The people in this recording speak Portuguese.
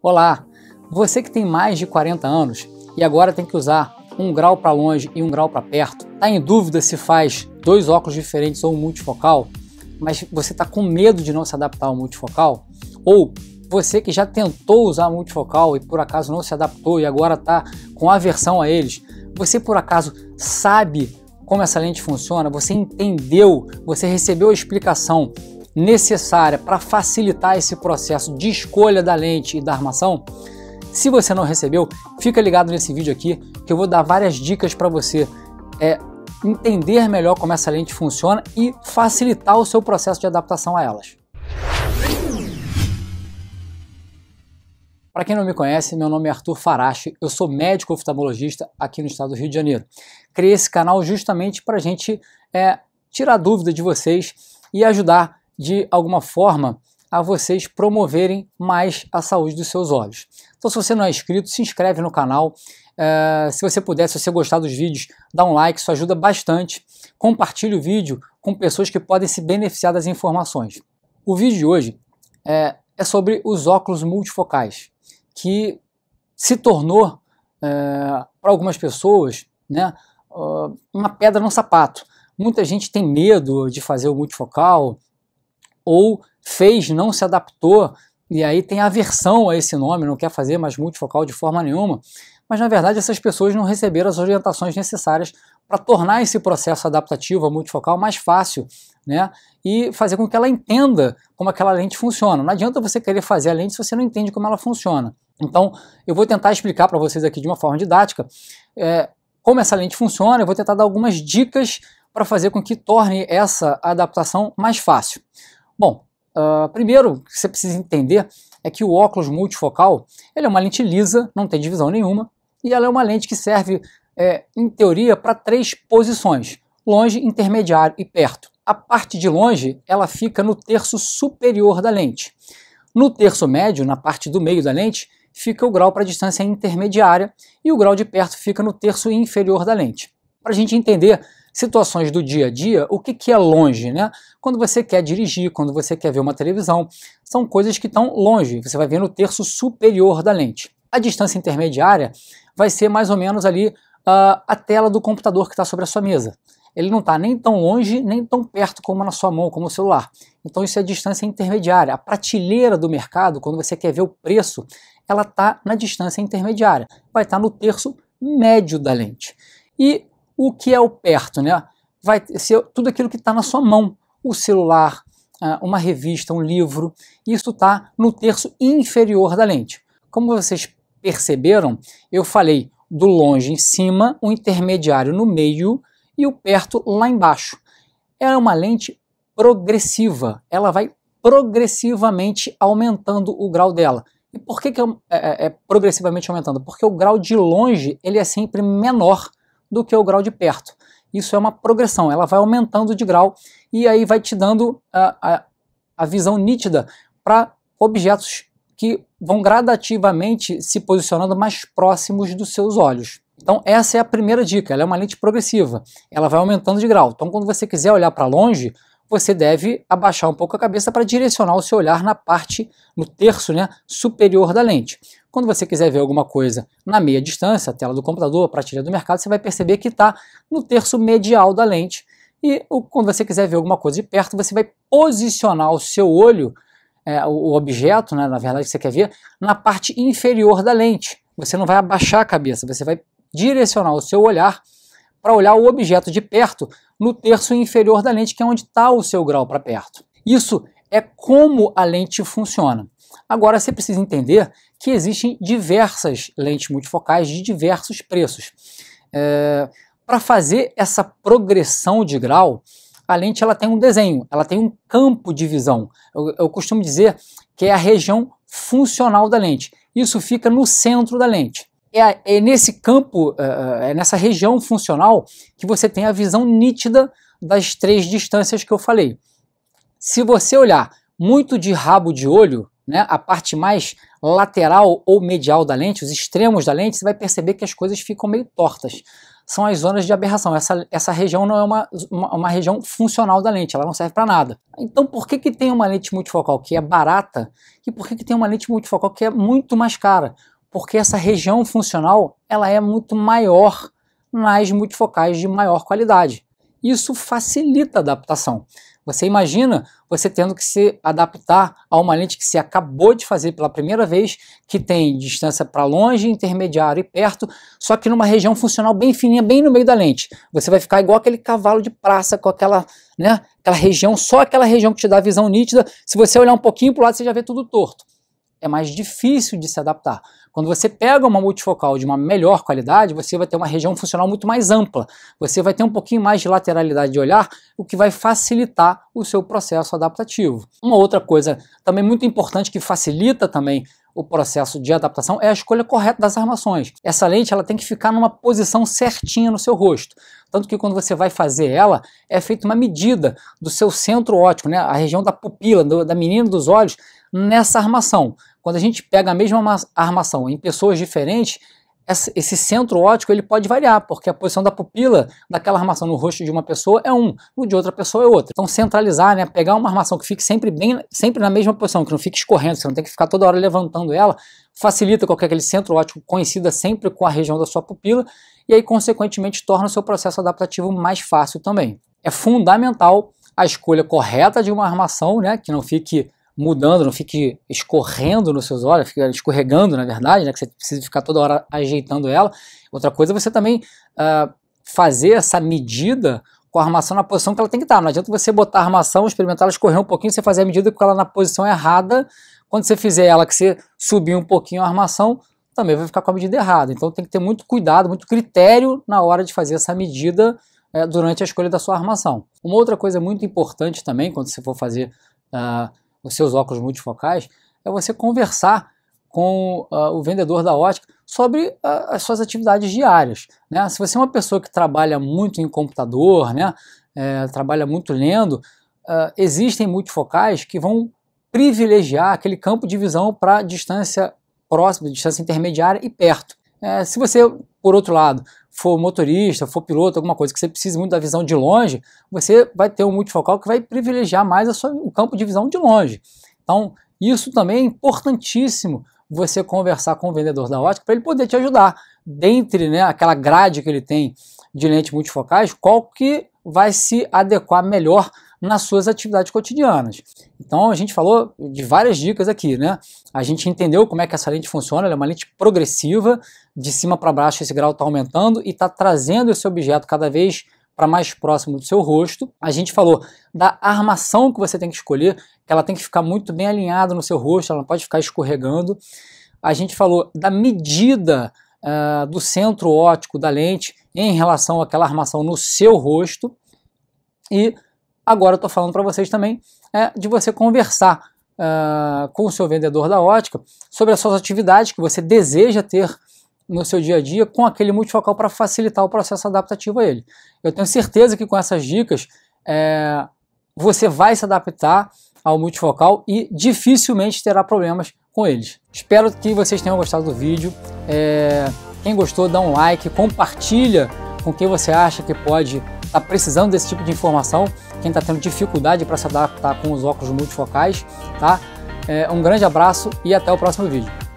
Olá! Você que tem mais de 40 anos e agora tem que usar um grau para longe e um grau para perto, está em dúvida se faz dois óculos diferentes ou um multifocal, mas você está com medo de não se adaptar ao multifocal? Ou você que já tentou usar multifocal e por acaso não se adaptou e agora está com aversão a eles, você por acaso sabe como essa lente funciona? Você entendeu? Você recebeu a explicação necessária para facilitar esse processo de escolha da lente e da armação? Se você não recebeu, fica ligado nesse vídeo aqui que eu vou dar várias dicas para você é, entender melhor como essa lente funciona e facilitar o seu processo de adaptação a elas. Para quem não me conhece, meu nome é Arthur Farache, eu sou médico oftalmologista aqui no estado do Rio de Janeiro. Criei esse canal justamente para a gente é, tirar dúvida de vocês e ajudar de alguma forma a vocês promoverem mais a saúde dos seus olhos. Então, se você não é inscrito, se inscreve no canal. Uh, se você puder, se você gostar dos vídeos, dá um like, isso ajuda bastante. Compartilhe o vídeo com pessoas que podem se beneficiar das informações. O vídeo de hoje é, é sobre os óculos multifocais, que se tornou, uh, eh, para algumas pessoas, né, uh, uma pedra no sapato. Muita gente tem medo de fazer o multifocal, ou fez, não se adaptou, e aí tem aversão a esse nome, não quer fazer mais multifocal de forma nenhuma. Mas na verdade essas pessoas não receberam as orientações necessárias para tornar esse processo adaptativo a multifocal mais fácil, né? E fazer com que ela entenda como aquela lente funciona. Não adianta você querer fazer a lente se você não entende como ela funciona. Então, eu vou tentar explicar para vocês aqui de uma forma didática é, como essa lente funciona. Eu vou tentar dar algumas dicas para fazer com que torne essa adaptação mais fácil. Bom, uh, primeiro o que você precisa entender é que o óculos multifocal ele é uma lente lisa, não tem divisão nenhuma, e ela é uma lente que serve, é, em teoria, para três posições: longe, intermediário e perto. A parte de longe ela fica no terço superior da lente. No terço médio, na parte do meio da lente, fica o grau para a distância intermediária e o grau de perto fica no terço inferior da lente. Para a gente entender situações do dia a dia, o que, que é longe, né? Quando você quer dirigir, quando você quer ver uma televisão, são coisas que estão longe, você vai ver no terço superior da lente. A distância intermediária vai ser mais ou menos ali uh, a tela do computador que está sobre a sua mesa. Ele não está nem tão longe, nem tão perto como na sua mão, como o celular. Então isso é distância intermediária. A prateleira do mercado, quando você quer ver o preço, ela está na distância intermediária. Vai estar tá no terço médio da lente. E o que é o perto, né? Vai ser tudo aquilo que está na sua mão, o celular, ah, uma revista, um livro. Isso está no terço inferior da lente. Como vocês perceberam, eu falei do longe em cima, o intermediário no meio e o perto lá embaixo. é uma lente progressiva, ela vai progressivamente aumentando o grau dela. E por que, que é, é, é, progressivamente aumentando? Porque o grau de longe ele é sempre menor do que o grau de perto. Isso é uma progressão, ela vai aumentando de grau e aí vai te dando a, ah, a, a visão nítida para objetos que vão gradativamente se posicionando mais próximos dos seus olhos. Então, essa é a primeira dica, ela é uma lente progressiva, ela vai aumentando de grau. Então, quando você quiser olhar para longe, você deve abaixar um pouco a cabeça para direcionar o seu olhar na parte, no terço né, superior da lente. Quando você quiser ver alguma coisa na meia distância, a tela do computador, a prateleira do mercado, você vai perceber que está no terço medial da lente. E quando você quiser ver alguma coisa de perto, você vai posicionar o seu olho, é, o objeto, né, na verdade, que você quer ver, na parte inferior da lente. Você não vai abaixar a cabeça, você vai direcionar o seu olhar para olhar o objeto de perto no terço inferior da lente, que é onde está o seu grau para perto. Isso é como a lente funciona. Agora você precisa entender que existem diversas lentes multifocais de diversos preços. É, para fazer essa progressão de grau, a lente ela tem um desenho, ela tem um campo de visão. Eu, eu costumo dizer que é a região funcional da lente. Isso fica no centro da lente é, é nesse campo, é, é, é nessa região funcional que você tem a visão nítida das três distâncias que eu falei. Se você olhar muito de rabo de olho, né, a parte mais lateral ou medial da lente, os extremos da lente, você vai perceber que as coisas ficam meio tortas. São as zonas de aberração. Essa, essa região não é uma, uma, uma região funcional da lente, ela não serve para nada. Então, por que, que tem uma lente multifocal que é barata e por que, que tem uma lente multifocal que é muito mais cara? porque essa região funcional ela é muito maior nas multifocais de maior qualidade. Isso facilita a adaptação. Você imagina você tendo que se adaptar a uma lente que você acabou de fazer pela primeira vez, que tem distância para longe, intermediário e perto, só que numa região funcional bem fininha, bem no meio da lente. Você vai ficar igual aquele cavalo de praça com aquela, né, aquela região, só aquela região que te dá visão nítida. Se você olhar um pouquinho para o lado, você já vê tudo torto. É mais difícil de se adaptar. Quando você pega uma multifocal de uma melhor qualidade, você vai ter uma região funcional muito mais ampla. Você vai ter um pouquinho mais de lateralidade de olhar, o que vai facilitar o seu processo adaptativo. Uma outra coisa também muito importante que facilita também o processo de adaptação é a escolha correta das armações. Essa lente ela tem que ficar numa posição certinha no seu rosto. Tanto que quando você vai fazer ela, é feita uma medida do seu centro óptico, né? a região da pupila, do, da menina dos olhos, nessa armação. Quando a gente pega a mesma armação em pessoas diferentes, esse centro óptico ele pode variar, porque a posição da pupila daquela armação no rosto de uma pessoa é um, no de outra pessoa é outra. Então centralizar, né, pegar uma armação que fique sempre bem, sempre na mesma posição, que não fique escorrendo, você não tem que ficar toda hora levantando ela, facilita qualquer aquele centro óptico coincida sempre com a região da sua pupila e aí consequentemente torna o seu processo adaptativo mais fácil também. É fundamental a escolha correta de uma armação, né, que não fique mudando, não fique escorrendo nos seus olhos, fica escorregando, na verdade, né, que você precisa ficar toda hora ajeitando ela. Outra coisa é você também uh, fazer essa medida com a armação na posição que ela tem que estar. Não adianta você botar a armação, experimentar ela escorrer um pouquinho, você fazer a medida com ela na posição errada. Quando você fizer ela que você subir um pouquinho a armação, também vai ficar com a medida errada. Então tem que ter muito cuidado, muito critério na hora de fazer essa medida é, durante a escolha da sua armação. Uma outra coisa muito importante também, quando você for fazer uh, os seus óculos multifocais, é você conversar com uh, o vendedor da ótica sobre uh, as suas atividades diárias. Né? Se você é uma pessoa que trabalha muito em computador, né? É, trabalha muito lendo, uh, existem multifocais que vão privilegiar aquele campo de visão para distância próxima, distância intermediária e perto. É, se você, por outro lado, for motorista, for piloto, alguma coisa que você precise muito da visão de longe, você vai ter um multifocal que vai privilegiar mais sua, o campo de visão de longe. Então, isso também é importantíssimo você conversar com o vendedor da ótica para ele poder te ajudar. Dentre né, aquela grade que ele tem de lentes multifocais, qual que vai se adequar melhor nas suas atividades cotidianas. Então a gente falou de várias dicas aqui, né? A gente entendeu como é que essa lente funciona, ela é uma lente progressiva, de cima para baixo esse grau está aumentando e está trazendo esse objeto cada vez para mais próximo do seu rosto. A gente falou da armação que você tem que escolher, que ela tem que ficar muito bem alinhada no seu rosto, ela não pode ficar escorregando. A gente falou da medida uh, do centro óptico da lente em relação àquela armação no seu rosto. E Agora eu estou falando para vocês também é, de você conversar uh, com o seu vendedor da ótica sobre as suas atividades que você deseja ter no seu dia a dia com aquele multifocal para facilitar o processo adaptativo a ele. Eu tenho certeza que com essas dicas é, você vai se adaptar ao multifocal e dificilmente terá problemas com eles. Espero que vocês tenham gostado do vídeo. É, quem gostou, dá um like, compartilha com quem você acha que pode estar tá precisando desse tipo de informação quem está tendo dificuldade para se adaptar com os óculos multifocais, tá? É, um grande abraço e até o próximo vídeo.